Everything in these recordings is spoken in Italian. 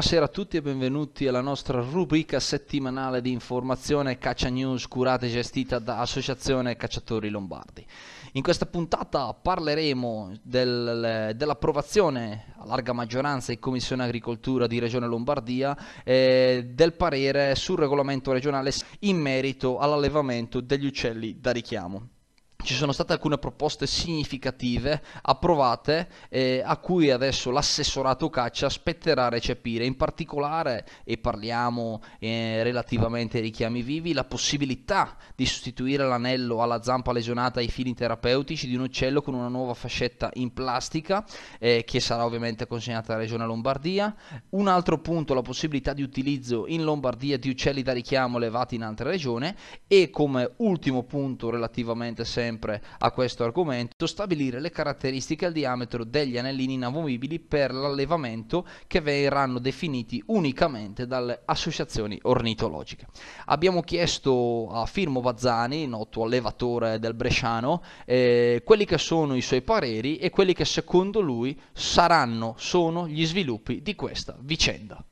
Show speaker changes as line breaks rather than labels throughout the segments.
Buonasera a tutti e benvenuti alla nostra rubrica settimanale di informazione Caccia News curata e gestita da Associazione Cacciatori Lombardi. In questa puntata parleremo del, dell'approvazione a larga maggioranza in Commissione Agricoltura di Regione Lombardia eh, del parere sul regolamento regionale in merito all'allevamento degli uccelli da richiamo ci sono state alcune proposte significative approvate eh, a cui adesso l'assessorato caccia spetterà recepire, in particolare, e parliamo eh, relativamente ai richiami vivi, la possibilità di sostituire l'anello alla zampa lesionata ai fini terapeutici di un uccello con una nuova fascetta in plastica eh, che sarà ovviamente consegnata alla Regione Lombardia, un altro punto la possibilità di utilizzo in Lombardia di uccelli da richiamo levati in altre regioni e come ultimo punto relativamente sempre sempre a questo argomento, stabilire le caratteristiche al diametro degli anellini inamovibili per l'allevamento che verranno definiti unicamente dalle associazioni ornitologiche. Abbiamo chiesto a Firmo Bazzani, noto allevatore del Bresciano, eh, quelli che sono i suoi pareri e quelli che secondo lui saranno, sono gli sviluppi di questa vicenda.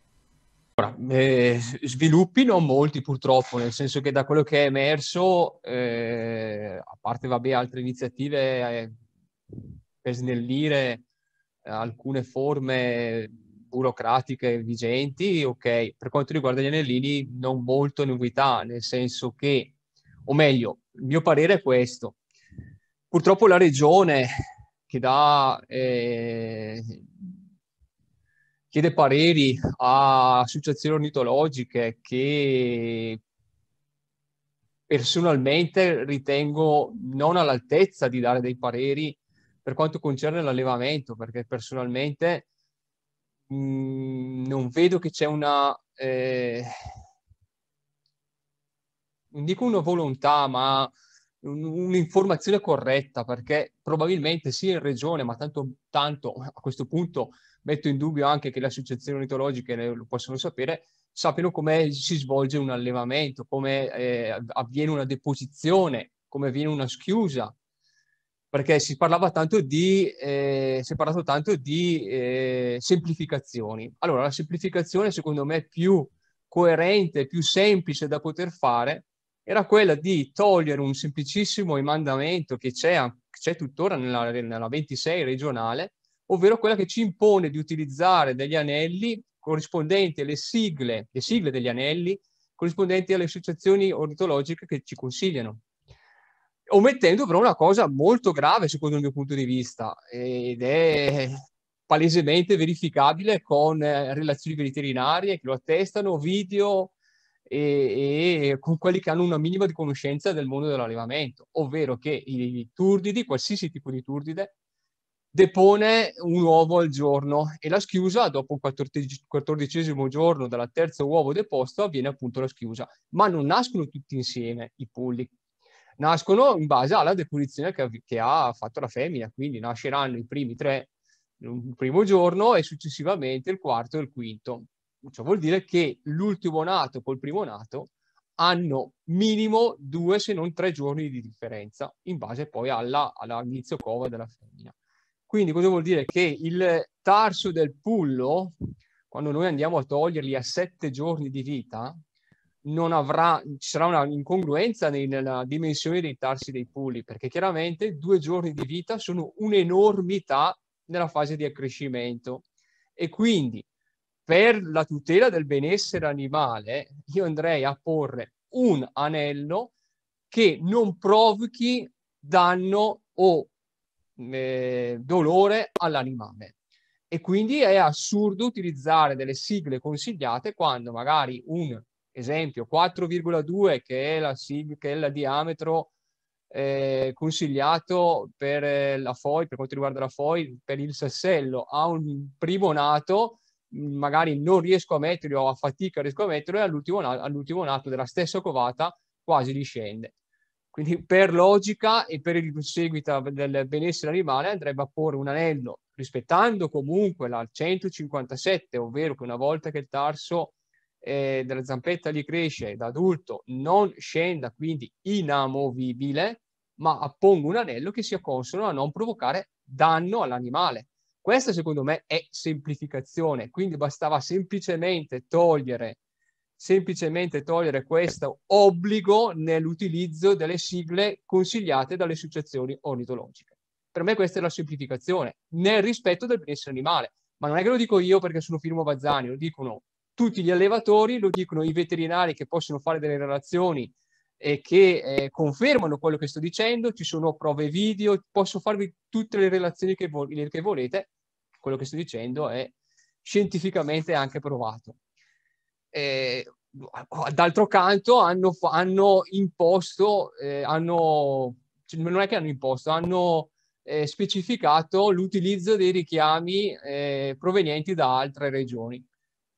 Eh,
sviluppi non molti purtroppo, nel senso che da quello che è emerso, eh, a parte vabbè, altre iniziative eh, per snellire alcune forme burocratiche vigenti, ok, per quanto riguarda gli anellini non molto novità, nel senso che, o meglio, il mio parere è questo. Purtroppo la regione che dà eh, chiede pareri a associazioni ornitologiche che personalmente ritengo non all'altezza di dare dei pareri per quanto concerne l'allevamento, perché personalmente mh, mm, non vedo che c'è una... Eh, non dico una volontà, ma un'informazione corretta, perché probabilmente sia in regione, ma tanto, tanto a questo punto metto in dubbio anche che le associazioni ornitologiche lo possano sapere, sappiano come si svolge un allevamento, come eh, avviene una deposizione, come avviene una schiusa, perché si parlava tanto di, eh, si è parlato tanto di eh, semplificazioni. Allora, la semplificazione secondo me più coerente, più semplice da poter fare, era quella di togliere un semplicissimo emandamento che c'è, c'è tuttora nella, nella 26 regionale, ovvero quella che ci impone di utilizzare degli anelli corrispondenti alle sigle, le sigle degli anelli corrispondenti alle associazioni ornitologiche che ci consigliano. Omettendo però una cosa molto grave secondo il mio punto di vista ed è palesemente verificabile con eh, relazioni veterinarie che lo attestano, video e, e con quelli che hanno una minima di conoscenza del mondo dell'allevamento, ovvero che i, i turdidi, qualsiasi tipo di turdide, depone un uovo al giorno e la schiusa dopo il quattordicesimo giorno dalla terza uovo deposto avviene appunto la schiusa, ma non nascono tutti insieme i polli, nascono in base alla deposizione che, che, ha fatto la femmina, quindi nasceranno i primi tre il primo giorno e successivamente il quarto e il quinto. Ciò vuol dire che l'ultimo nato col primo nato hanno minimo due se non tre giorni di differenza in base poi alla, all'inizio cova della femmina. Quindi cosa vuol dire? Che il tarso del pullo, quando noi andiamo a toglierli a sette giorni di vita, non avrà, ci sarà una incongruenza nella dimensione dei tarsi dei pulli, perché chiaramente due giorni di vita sono un'enormità nella fase di accrescimento. E quindi per la tutela del benessere animale, io andrei a porre un anello che non provochi danno o eh, dolore all'animale. E quindi è assurdo utilizzare delle sigle consigliate quando magari un esempio 4,2 che è la sigla, che è il diametro eh, consigliato per eh, la FOI, per quanto riguarda la FOI, per il sassello a un primo nato, mm, magari non riesco a metterlo o a fatica riesco a metterlo e all'ultimo nato, all'ultimo nato della stessa covata quasi discende. Quindi per logica e per il seguito del benessere animale andrebbe a porre un anello, rispettando comunque la 157, ovvero che una volta che il tarso eh, della zampetta gli cresce da adulto non scenda, quindi inamovibile, ma appongo un anello che sia consono a non provocare danno all'animale. Questa secondo me è semplificazione, quindi bastava semplicemente togliere semplicemente togliere questo obbligo nell'utilizzo delle sigle consigliate dalle associazioni ornitologiche. Per me questa è la semplificazione, nel rispetto del benessere animale. Ma non è che lo dico io perché sono Firmo Bazzani, lo dicono tutti gli allevatori, lo dicono i veterinari che possono fare delle relazioni e che eh, confermano quello che sto dicendo, ci sono prove video, posso farvi tutte le relazioni che, vo- che volete, quello che sto dicendo è scientificamente anche provato eh, d'altro canto hanno, hanno imposto, eh, hanno, cioè non è che hanno imposto, hanno eh, specificato l'utilizzo dei richiami eh, provenienti da altre regioni.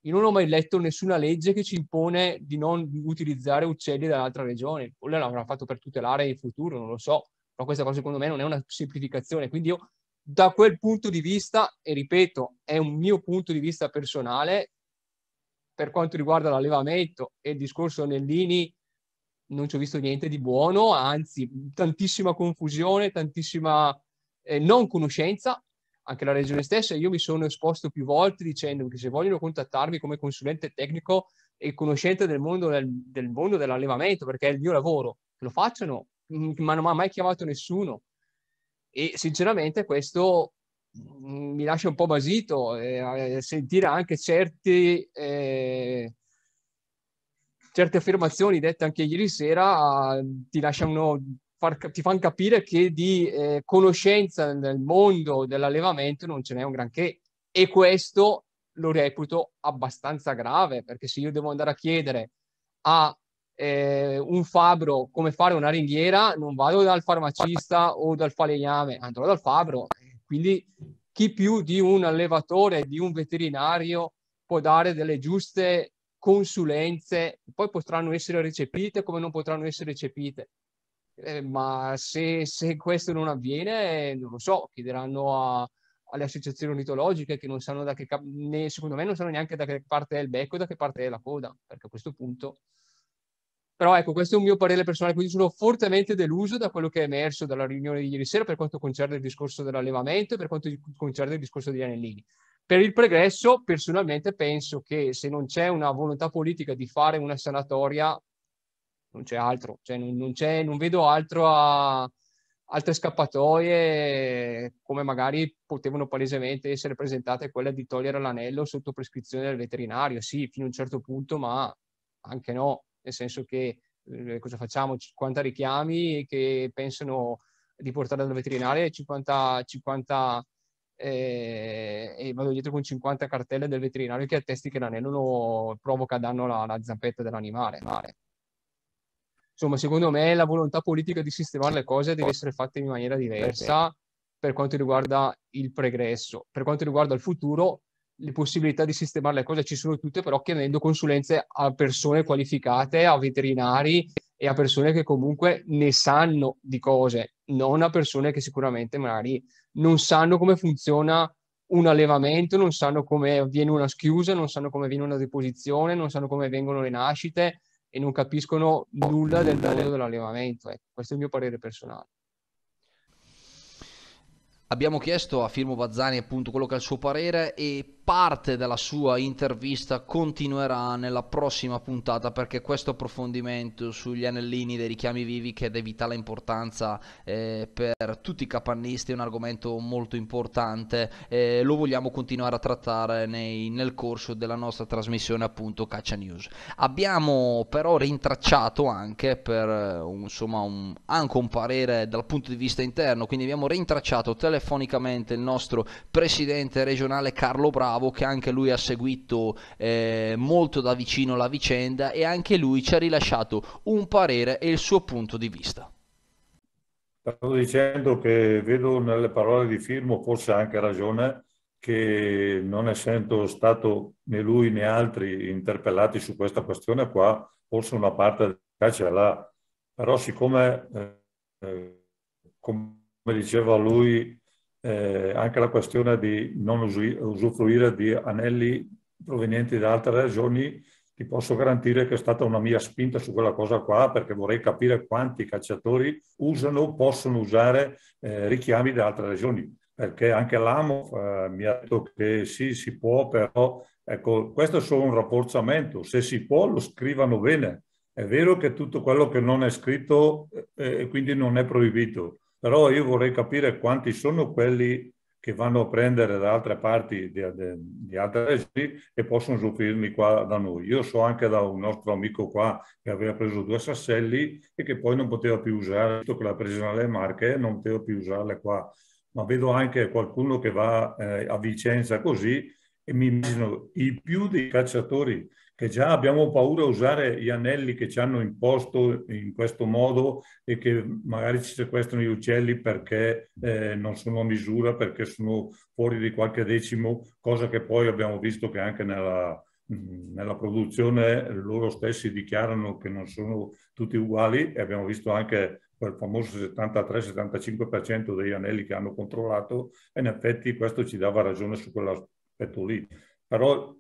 Io non ho mai letto nessuna legge che ci impone di non utilizzare uccelli dall'altra regione, o l'avrà fatto per tutelare in futuro, non lo so, ma questa cosa secondo me non è una semplificazione, quindi io da quel punto di vista, e ripeto, è un mio punto di vista personale, per quanto riguarda l'allevamento e il discorso Nellini, non ci ho visto niente di buono, anzi tantissima confusione, tantissima eh, non conoscenza, anche la regione stessa. Io mi sono esposto più volte dicendo che se vogliono contattarmi come consulente tecnico e conoscente del mondo, del, del mondo dell'allevamento, perché è il mio lavoro, lo facciano, ma mm, non mi ha mai chiamato nessuno. E sinceramente questo mi lascia un po' basito eh, eh, sentire anche certi, eh, certe affermazioni dette anche ieri sera, ti lasciano far, ti fanno capire che di eh, conoscenza nel mondo dell'allevamento non ce n'è un granché e questo lo reputo abbastanza grave perché se io devo andare a chiedere a eh, un fabbro come fare una ringhiera non vado dal farmacista o dal falegname, andrò dal fabbro quindi chi più di un allevatore, di un veterinario può dare delle giuste consulenze, poi potranno essere recepite come non potranno essere recepite. Eh, ma se, se, questo non avviene, non lo so, chiederanno a, alle associazioni ornitologiche che non sanno da che, ne, secondo me non sanno neanche da che parte è il becco e da che parte è la coda, perché a questo punto però ecco, questo è un mio parere personale, quindi sono fortemente deluso da quello che è emerso dalla riunione di ieri sera per quanto concerne il discorso dell'allevamento e per quanto concerne il discorso degli anellini. Per il pregresso, personalmente penso che se non c'è una volontà politica di fare una sanatoria, non c'è altro, cioè non, non, c'è, non vedo altro a, altre scappatoie come magari potevano palesemente essere presentate quella di togliere l'anello sotto prescrizione del veterinario, sì, fino a un certo punto, ma anche no nel senso che eh, cosa facciamo? 50 richiami che pensano di portare dal veterinario 50, 50 eh, e vado dietro con 50 cartelle del veterinario che attesti che l'anello provoca danno alla, alla zampetta dell'animale. Male. Insomma, secondo me la volontà politica di sistemare le cose deve essere fatta in maniera diversa per quanto riguarda il pregresso. Per quanto riguarda il futuro, le possibilità di sistemare le cose ci sono tutte, però chiedendo consulenze a persone qualificate, a veterinari e a persone che comunque ne sanno di cose, non a persone che sicuramente magari non sanno come funziona un allevamento, non sanno come avviene una schiusa, non sanno come avviene una deposizione, non sanno come vengono le nascite e non capiscono nulla del mondo dell'allevamento. Ecco, questo è il mio parere personale.
Abbiamo chiesto a Firmo Bazzani appunto quello che è il suo parere e parte della sua intervista continuerà nella prossima puntata perché questo approfondimento sugli anellini dei richiami vivi che è di vitale importanza eh, per tutti i capannisti è un argomento molto importante eh, lo vogliamo continuare a trattare nei, nel corso della nostra trasmissione appunto Caccia News. Abbiamo però rintracciato anche per eh, insomma un, anche un parere dal punto di vista interno quindi abbiamo rintracciato telefonicamente il nostro presidente regionale Carlo Bravo Bravo che anche lui ha seguito eh, molto da vicino la vicenda e anche lui ci ha rilasciato un parere e il suo punto di vista.
Stavo dicendo che vedo nelle parole di Firmo forse anche ragione che non essendo stato né lui né altri interpellati su questa questione qua, forse una parte ce l'ha. Però siccome, eh, eh come diceva lui, eh, anche la questione di non usufruire di anelli provenienti da altre regioni, ti posso garantire che è stata una mia spinta su quella cosa qua perché vorrei capire quanti cacciatori usano possono usare eh, richiami da altre regioni. Perché anche l'AMO eh, mi ha detto che sì, si può, però ecco, questo è solo un rafforzamento. Se si può, lo scrivano bene. È vero che tutto quello che non è scritto eh, e eh, quindi non è proibito, però io vorrei capire quanti sono quelli che vanno a prendere da altre parti di, di, di altre regioni e possono usufruirne qua da noi. Io so anche da un nostro amico qua che aveva preso due sasselli e che poi non poteva più usare, visto che l'ha preso dalle Marche, non poteva più usarle qua. Ma vedo anche qualcuno che va eh, a Vicenza così e mi immagino i più dei cacciatori che già abbiamo paura a usare gli anelli che ci hanno imposto in questo modo e che magari ci sequestrano gli uccelli perché eh, non sono a misura, perché sono fuori di qualche decimo, cosa che poi abbiamo visto che anche nella, nella produzione loro stessi dichiarano che non sono tutti uguali e abbiamo visto anche quel famoso 73-75% degli anelli che hanno controllato e in effetti questo ci dava ragione su quell'aspetto lì. Però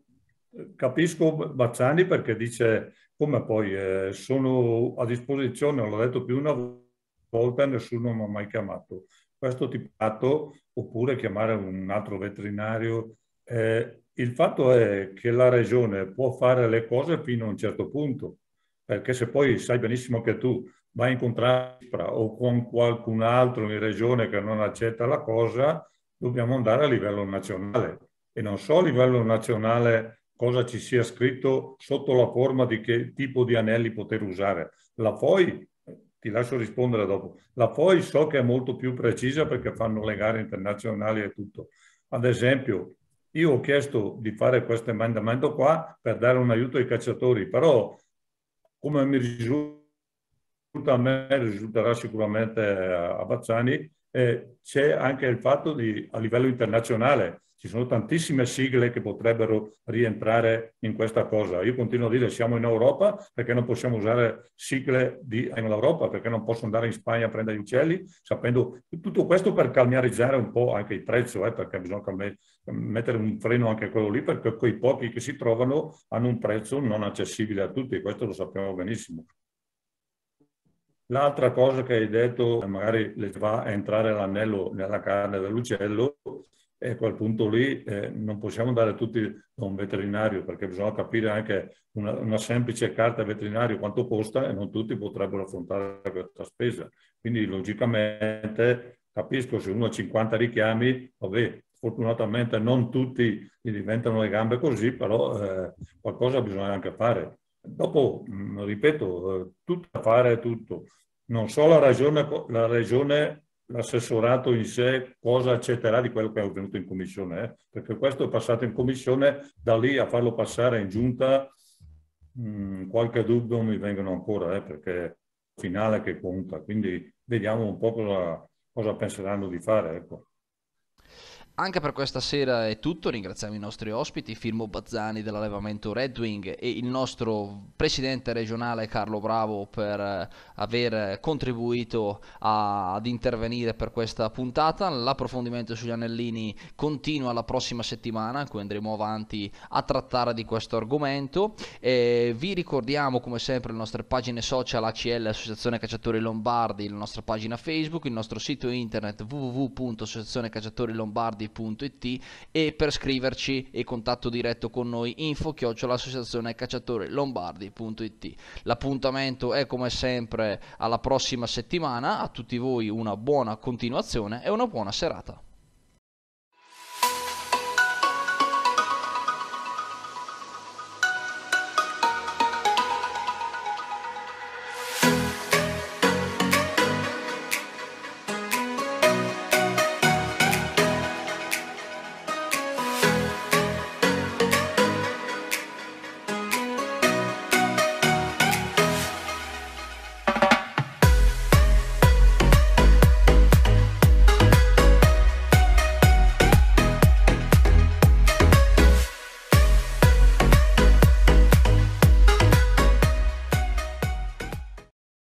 Capisco Bazzani perché dice come poi eh, sono a disposizione, l'ho detto più una volta, nessuno mi ha mai chiamato. Questo tipato oppure chiamare un altro veterinario. Eh, il fatto è che la regione può fare le cose fino a un certo punto, perché se poi sai benissimo che tu vai a incontrare o con qualcun altro in regione che non accetta la cosa, dobbiamo andare a livello nazionale e non so a livello nazionale cosa ci sia scritto sotto la forma di che tipo di anelli poter usare. La FOI, ti lascio rispondere dopo, la FOI so che è molto più precisa perché fanno le gare internazionali e tutto. Ad esempio, io ho chiesto di fare questo emendamento qua per dare un aiuto ai cacciatori, però come mi risulta a me, risulterà sicuramente a Bazzani, eh, c'è anche il fatto di, a livello internazionale, ci sono tantissime sigle che potrebbero rientrare in questa cosa. Io continuo a dire siamo in Europa perché non possiamo usare sigle di Europa, perché non posso andare in Spagna a prendere gli uccelli, sapendo tutto questo per calmiarizzare un po' anche il prezzo, eh, perché bisogna calmi... mettere un freno anche a quello lì, perché quei pochi che si trovano hanno un prezzo non accessibile a tutti, questo lo sappiamo benissimo. L'altra cosa che hai detto, magari le fa entrare l'anello nella carne dell'uccello, e a quel punto lì eh, non possiamo andare tutti da un veterinario perché bisogna capire anche una, una semplice carta veterinaria quanto costa e non tutti potrebbero affrontare questa spesa. Quindi logicamente capisco se uno ha 50 richiami, vabbè, fortunatamente non tutti gli diventano le gambe così, però eh, qualcosa bisogna anche fare. Dopo, mh, mm, ripeto, eh, tutto fare è tutto. Non so la regione, la regione l'assessorato in sé cosa accetterà di quello che è avvenuto in commissione, eh? perché questo è passato in commissione, da lì a farlo passare in giunta mh, mm, qualche dubbio mi vengono ancora, eh, perché è il finale che conta, quindi vediamo un po' cosa, cosa penseranno di fare. Ecco.
Anche per questa sera è tutto, ringraziamo i nostri ospiti, Firmo Bazzani dell'allevamento Red Wing e il nostro presidente regionale Carlo Bravo per eh, aver contribuito a, ad intervenire per questa puntata. L'approfondimento sugli anellini continua la prossima settimana in cui andremo avanti a trattare di questo argomento. E vi ricordiamo come sempre le nostre pagine social ACL, Associazione Cacciatori Lombardi, la nostra pagina Facebook, il nostro sito internet www.associazionecacciatorilombardi.com lombardi.it e per scriverci e contatto diretto con noi info chiocciolassociazione cacciatore lombardi.it. L'appuntamento è come sempre alla prossima settimana, a tutti voi una buona continuazione e una buona serata.